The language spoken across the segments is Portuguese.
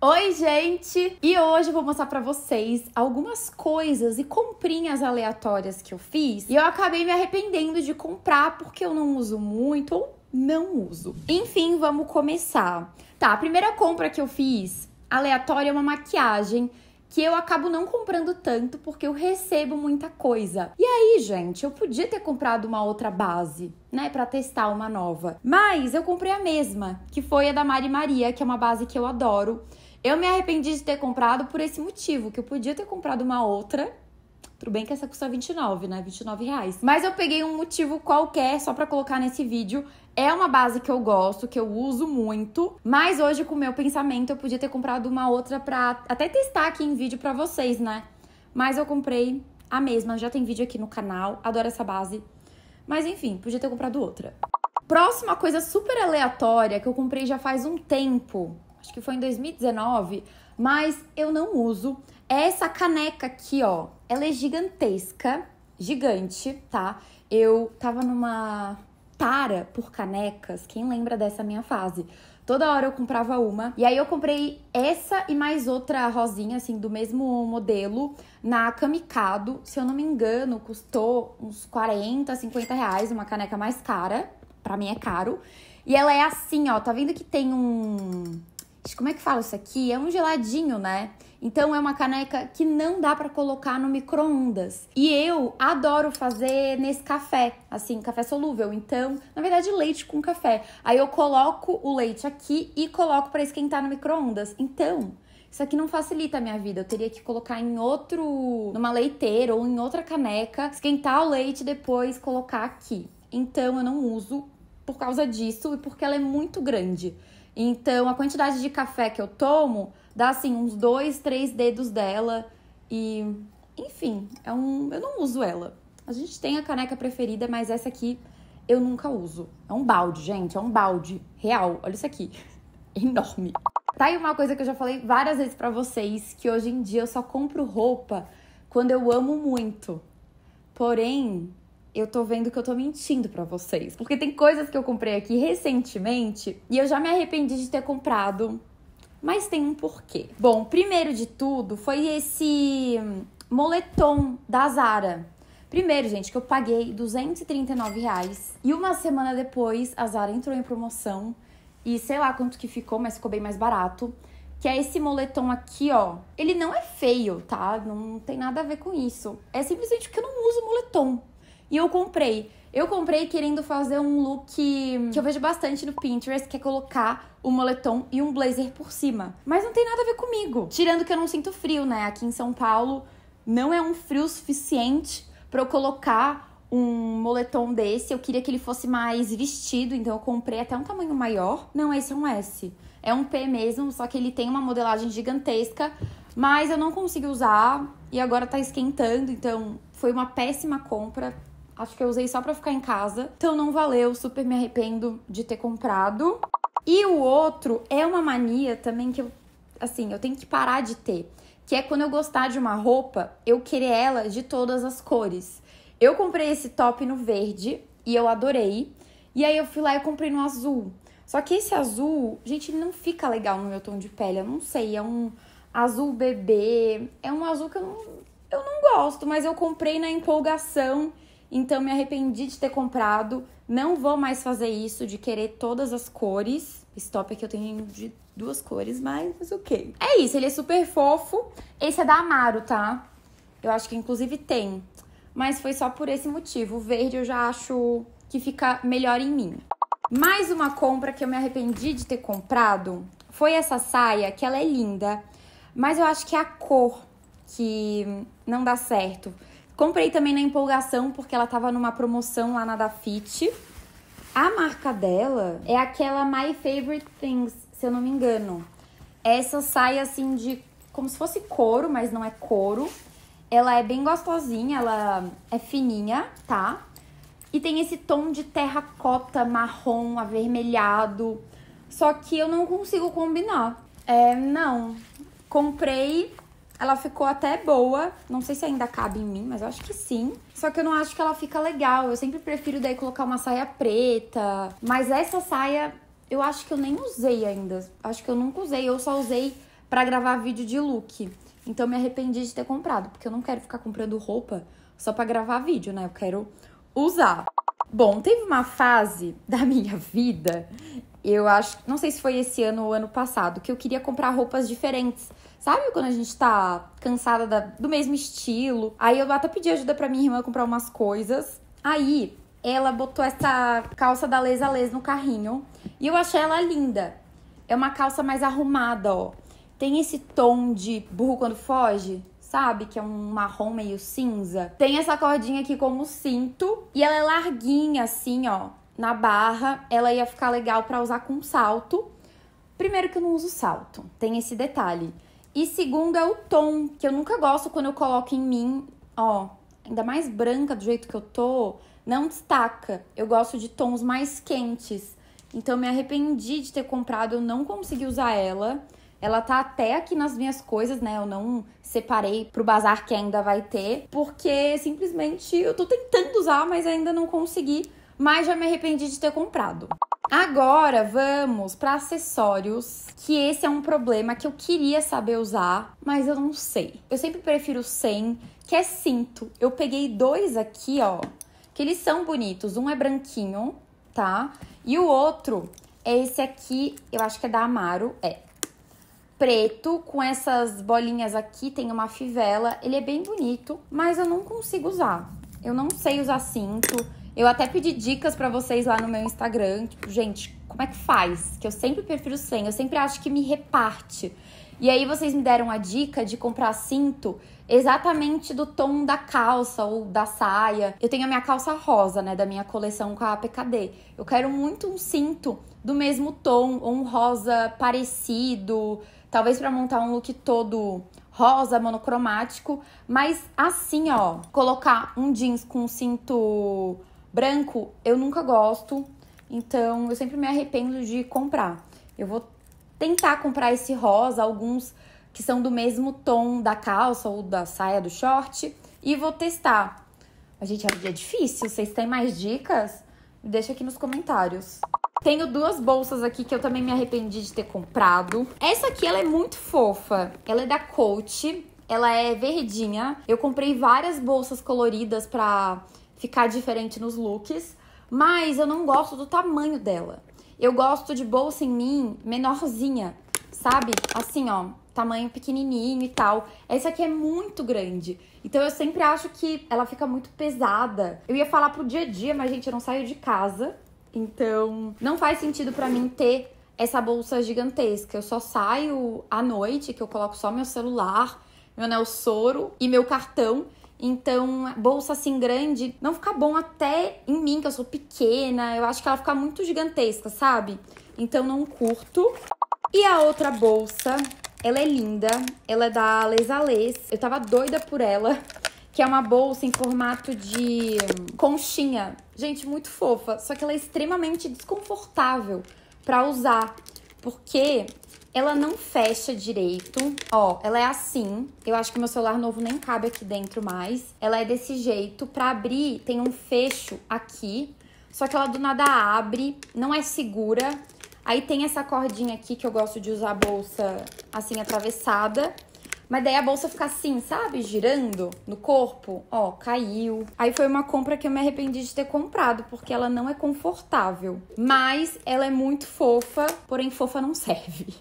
Oi, gente! E hoje eu vou mostrar para vocês algumas coisas e comprinhas aleatórias que eu fiz e eu acabei me arrependendo de comprar porque eu não uso muito ou não uso. Enfim, vamos começar. Tá, a primeira compra que eu fiz aleatória é uma maquiagem que eu acabo não comprando tanto porque eu recebo muita coisa. E aí, gente, eu podia ter comprado uma outra base, né, para testar uma nova. Mas eu comprei a mesma, que foi a da Mari Maria, que é uma base que eu adoro. Eu me arrependi de ter comprado por esse motivo, que eu podia ter comprado uma outra. Tudo bem que essa custa 29, né? 29 reais. Mas eu peguei um motivo qualquer só para colocar nesse vídeo. É uma base que eu gosto, que eu uso muito. Mas hoje, com o meu pensamento, eu podia ter comprado uma outra pra até testar aqui em vídeo pra vocês, né? Mas eu comprei a mesma. Já tem vídeo aqui no canal. Adoro essa base. Mas enfim, podia ter comprado outra. Próxima coisa super aleatória que eu comprei já faz um tempo acho que foi em 2019, mas eu não uso. É essa caneca aqui, ó, ela é gigantesca, gigante, tá? Eu tava numa tara por canecas, quem lembra dessa minha fase? Toda hora eu comprava uma. E aí eu comprei essa e mais outra rosinha, assim, do mesmo modelo, na Kamikado. Se eu não me engano, custou uns 40, 50 reais, uma caneca mais cara. Pra mim é caro. E ela é assim, ó. Tá vendo que tem um como é que fala isso aqui? É um geladinho, né? Então é uma caneca que não dá para colocar no micro-ondas. E eu adoro fazer nesse café, assim, café solúvel. Então, na verdade, leite com café. Aí eu coloco o leite aqui e coloco para esquentar no micro-ondas. Então, isso aqui não facilita a minha vida. Eu teria que colocar em outro, numa leiteira ou em outra caneca, esquentar o leite e depois colocar aqui. Então eu não uso por causa disso e porque ela é muito grande. Então, a quantidade de café que eu tomo dá assim uns dois, três dedos dela e, enfim, é um, eu não uso ela. A gente tem a caneca preferida, mas essa aqui eu nunca uso. É um balde, gente, é um balde real. Olha isso aqui, enorme. Tá aí uma coisa que eu já falei várias vezes para vocês, que hoje em dia eu só compro roupa quando eu amo muito. Porém, eu tô vendo que eu tô mentindo para vocês. Porque tem coisas que eu comprei aqui recentemente e eu já me arrependi de ter comprado. Mas tem um porquê. Bom, primeiro de tudo foi esse moletom da Zara. Primeiro, gente, que eu paguei 239 reais e uma semana depois a Zara entrou em promoção e sei lá quanto que ficou, mas ficou bem mais barato. Que é esse moletom aqui, ó. Ele não é feio, tá? Não tem nada a ver com isso. É simplesmente porque eu não uso moletom. E eu comprei. Eu comprei querendo fazer um look que eu vejo bastante no Pinterest, que é colocar um moletom e um blazer por cima. Mas não tem nada a ver comigo. Tirando que eu não sinto frio, né? Aqui em São Paulo não é um frio suficiente para eu colocar um moletom desse. Eu queria que ele fosse mais vestido, então eu comprei até um tamanho maior. Não, esse é um S. É um P mesmo, só que ele tem uma modelagem gigantesca, mas eu não consegui usar e agora tá esquentando, então foi uma péssima compra. Acho que eu usei só para ficar em casa. Então não valeu, super me arrependo de ter comprado. E o outro é uma mania também que eu, assim, eu tenho que parar de ter, que é quando eu gostar de uma roupa, eu querer ela de todas as cores. Eu comprei esse top no verde e eu adorei. E aí eu fui lá e comprei no azul. Só que esse azul, gente, ele não fica legal no meu tom de pele. Eu não sei, é um azul bebê, é um azul que eu não, eu não gosto, mas eu comprei na empolgação então me arrependi de ter comprado, não vou mais fazer isso de querer todas as cores. Stop aqui eu tenho de duas cores, mas, ok. É isso, ele é super fofo. Esse é da Amaro, tá? Eu acho que inclusive tem. Mas foi só por esse motivo. O verde eu já acho que fica melhor em mim. Mais uma compra que eu me arrependi de ter comprado foi essa saia, que ela é linda, mas eu acho que é a cor que não dá certo. Comprei também na empolgação, porque ela tava numa promoção lá na Dafit. A marca dela é aquela My Favorite Things, se eu não me engano. Essa sai assim de como se fosse couro, mas não é couro. Ela é bem gostosinha, ela é fininha, tá? E tem esse tom de terracota marrom, avermelhado. Só que eu não consigo combinar. É, não. Comprei, ela ficou até boa, não sei se ainda cabe em mim, mas eu acho que sim. Só que eu não acho que ela fica legal. Eu sempre prefiro daí colocar uma saia preta. Mas essa saia, eu acho que eu nem usei ainda. Acho que eu nunca usei, eu só usei para gravar vídeo de look. Então me arrependi de ter comprado, porque eu não quero ficar comprando roupa só para gravar vídeo, né? Eu quero usar. Bom, teve uma fase da minha vida eu acho, não sei se foi esse ano ou ano passado, que eu queria comprar roupas diferentes. Sabe quando a gente tá cansada da, do mesmo estilo? Aí eu até pedi ajuda pra minha irmã comprar umas coisas. Aí ela botou essa calça da Les Lesa Les no carrinho e eu achei ela linda. É uma calça mais arrumada, ó. Tem esse tom de burro quando foge, sabe? Que é um marrom meio cinza. Tem essa cordinha aqui como cinto e ela é larguinha assim, ó na barra, ela ia ficar legal para usar com salto. Primeiro que eu não uso salto, tem esse detalhe. E segundo é o tom, que eu nunca gosto quando eu coloco em mim, ó, ainda mais branca do jeito que eu tô, não destaca. Eu gosto de tons mais quentes. Então me arrependi de ter comprado, eu não consegui usar ela. Ela tá até aqui nas minhas coisas, né? Eu não separei pro bazar que ainda vai ter, porque simplesmente eu tô tentando usar, mas ainda não consegui mas já me arrependi de ter comprado. Agora vamos para acessórios, que esse é um problema que eu queria saber usar, mas eu não sei. Eu sempre prefiro sem, que é cinto. Eu peguei dois aqui, ó, que eles são bonitos. Um é branquinho, tá? E o outro é esse aqui, eu acho que é da Amaro, é. Preto, com essas bolinhas aqui, tem uma fivela. Ele é bem bonito, mas eu não consigo usar. Eu não sei usar cinto. Eu até pedi dicas para vocês lá no meu Instagram, tipo, gente, como é que faz? Que eu sempre prefiro sem, eu sempre acho que me reparte. E aí vocês me deram a dica de comprar cinto exatamente do tom da calça ou da saia. Eu tenho a minha calça rosa, né, da minha coleção com a PKD. Eu quero muito um cinto do mesmo tom ou um rosa parecido, talvez para montar um look todo rosa monocromático, mas assim, ó, colocar um jeans com um cinto Branco eu nunca gosto, então eu sempre me arrependo de comprar. Eu vou tentar comprar esse rosa, alguns que são do mesmo tom da calça ou da saia do short, e vou testar. a gente, é difícil. Vocês têm mais dicas? Deixa aqui nos comentários. Tenho duas bolsas aqui que eu também me arrependi de ter comprado. Essa aqui, ela é muito fofa. Ela é da Coach. Ela é verdinha. Eu comprei várias bolsas coloridas pra ficar diferente nos looks, mas eu não gosto do tamanho dela. Eu gosto de bolsa em mim menorzinha, sabe? Assim, ó, tamanho pequenininho e tal. Essa aqui é muito grande. Então eu sempre acho que ela fica muito pesada. Eu ia falar pro dia a dia, mas gente, eu não saio de casa. Então, não faz sentido para mim ter essa bolsa gigantesca. Eu só saio à noite, que eu coloco só meu celular, meu anel soro e meu cartão. Então, bolsa assim grande não fica bom até em mim, que eu sou pequena. Eu acho que ela fica muito gigantesca, sabe? Então, não curto. E a outra bolsa, ela é linda. Ela é da Les Alés. Eu tava doida por ela. Que é uma bolsa em formato de hum, conchinha. Gente, muito fofa. Só que ela é extremamente desconfortável para usar. Porque ela não fecha direito. Ó, ela é assim. Eu acho que meu celular novo nem cabe aqui dentro mais. Ela é desse jeito. Pra abrir, tem um fecho aqui. Só que ela do nada abre, não é segura. Aí tem essa cordinha aqui que eu gosto de usar a bolsa assim atravessada. Mas daí a bolsa fica assim, sabe? Girando no corpo. Ó, caiu. Aí foi uma compra que eu me arrependi de ter comprado, porque ela não é confortável. Mas ela é muito fofa, porém fofa não serve.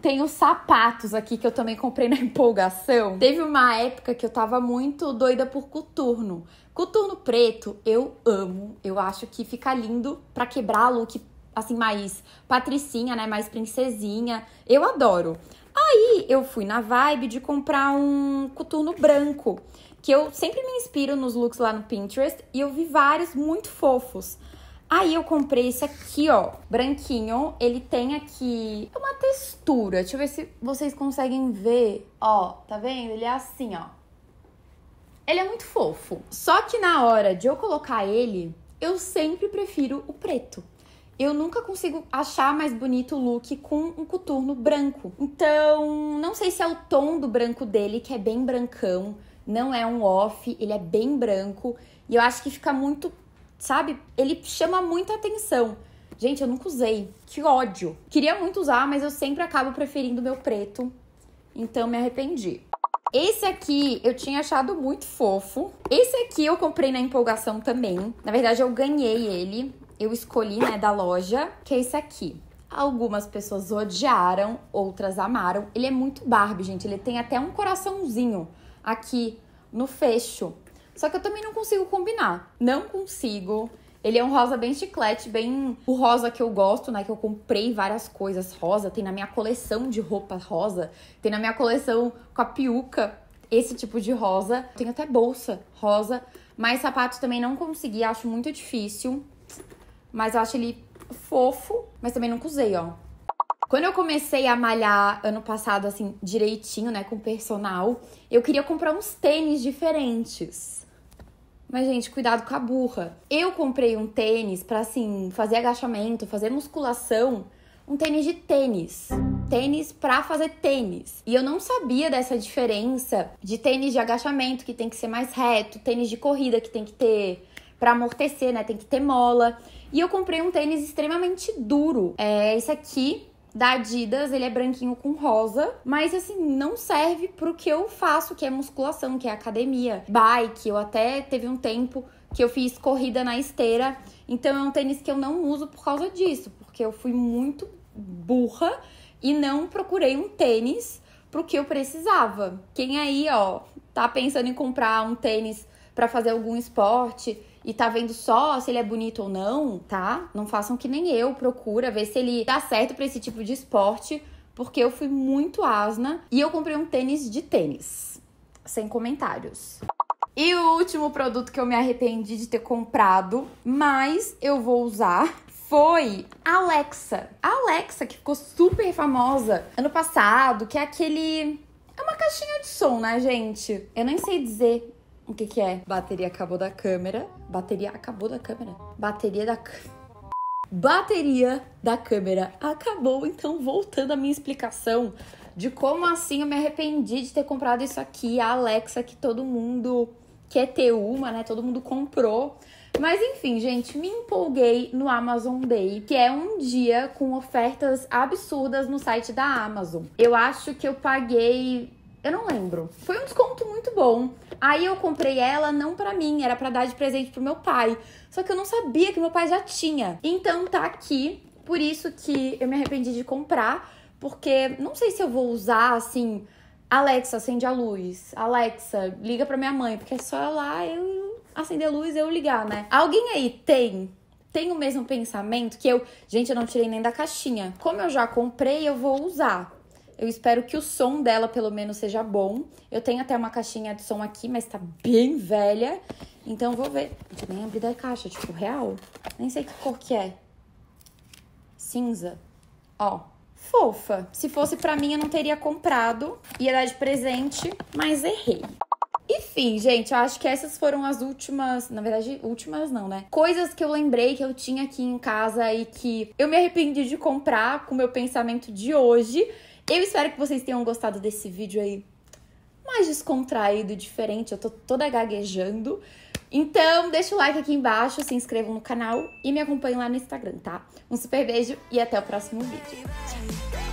Tem os sapatos aqui que eu também comprei na empolgação. Teve uma época que eu tava muito doida por coturno. Coturno preto eu amo. Eu acho que fica lindo para quebrar look assim mais patricinha, né, mais princesinha. Eu adoro. Aí eu fui na vibe de comprar um coturno branco, que eu sempre me inspiro nos looks lá no Pinterest e eu vi vários muito fofos. Aí eu comprei esse aqui, ó, branquinho. Ele tem aqui uma textura. Deixa eu ver se vocês conseguem ver. Ó, tá vendo? Ele é assim, ó. Ele é muito fofo. Só que na hora de eu colocar ele, eu sempre prefiro o preto. Eu nunca consigo achar mais bonito o look com um coturno branco. Então, não sei se é o tom do branco dele, que é bem brancão. Não é um off, ele é bem branco. E eu acho que fica muito sabe? Ele chama muita atenção. Gente, eu nunca usei. Que ódio. Queria muito usar, mas eu sempre acabo preferindo o meu preto. Então me arrependi. Esse aqui eu tinha achado muito fofo. Esse aqui eu comprei na empolgação também. Na verdade, eu ganhei ele. Eu escolhi, né, da loja, que é esse aqui. Algumas pessoas odiaram, outras amaram. Ele é muito Barbie, gente. Ele tem até um coraçãozinho aqui no fecho. Só que eu também não consigo combinar. Não consigo. Ele é um rosa bem chiclete, bem o rosa que eu gosto, né? Que eu comprei várias coisas rosa. Tem na minha coleção de roupa rosa. Tem na minha coleção com a piuca, esse tipo de rosa. Tem até bolsa rosa. Mas sapato também não consegui, acho muito difícil. Mas eu acho ele fofo, mas também nunca usei, ó. Quando eu comecei a malhar ano passado, assim, direitinho, né, com personal, eu queria comprar uns tênis diferentes. Mas, gente, cuidado com a burra. Eu comprei um tênis para assim, fazer agachamento, fazer musculação. Um tênis de tênis. Tênis pra fazer tênis. E eu não sabia dessa diferença de tênis de agachamento, que tem que ser mais reto, tênis de corrida, que tem que ter para amortecer, né? Tem que ter mola. E eu comprei um tênis extremamente duro. É esse aqui, da Adidas, ele é branquinho com rosa, mas assim, não serve pro que eu faço, que é musculação, que é academia, bike. Eu até teve um tempo que eu fiz corrida na esteira, então é um tênis que eu não uso por causa disso, porque eu fui muito burra e não procurei um tênis pro que eu precisava. Quem aí, ó, tá pensando em comprar um tênis para fazer algum esporte e tá vendo só se ele é bonito ou não, tá? Não façam que nem eu, procura ver se ele dá certo para esse tipo de esporte, porque eu fui muito asna e eu comprei um tênis de tênis. Sem comentários. E o último produto que eu me arrependi de ter comprado, mas eu vou usar, foi a Alexa. A Alexa, que ficou super famosa ano passado, que é aquele. É uma caixinha de som, né, gente? Eu nem sei dizer o que, que é. Bateria acabou da câmera. Bateria acabou da câmera. Bateria da Bateria da câmera acabou, então voltando à minha explicação de como assim eu me arrependi de ter comprado isso aqui, a Alexa que todo mundo quer é ter uma, né? Todo mundo comprou. Mas enfim, gente, me empolguei no Amazon Day, que é um dia com ofertas absurdas no site da Amazon. Eu acho que eu paguei, eu não lembro. Foi um desconto muito bom. Aí eu comprei ela não para mim, era para dar de presente pro meu pai. Só que eu não sabia que meu pai já tinha. Então tá aqui, por isso que eu me arrependi de comprar, porque não sei se eu vou usar assim, Alexa, acende a luz. Alexa, liga para minha mãe, porque é só lá eu acender a luz e eu ligar, né? Alguém aí tem tem o mesmo pensamento que eu, gente, eu não tirei nem da caixinha. Como eu já comprei, eu vou usar. Eu espero que o som dela, pelo menos, seja bom. Eu tenho até uma caixinha de som aqui, mas tá bem velha. Então, vou ver. nem abri da caixa, tipo, real. Nem sei que cor que é. Cinza. Ó, fofa. Se fosse pra mim, eu não teria comprado. Ia dar de presente, mas errei. Enfim, gente, eu acho que essas foram as últimas. Na verdade, últimas não, né? Coisas que eu lembrei que eu tinha aqui em casa e que eu me arrependi de comprar com o meu pensamento de hoje. Eu espero que vocês tenham gostado desse vídeo aí mais descontraído diferente. Eu tô toda gaguejando. Então, deixa o like aqui embaixo, se inscrevam no canal e me acompanhem lá no Instagram, tá? Um super beijo e até o próximo vídeo. Tchau!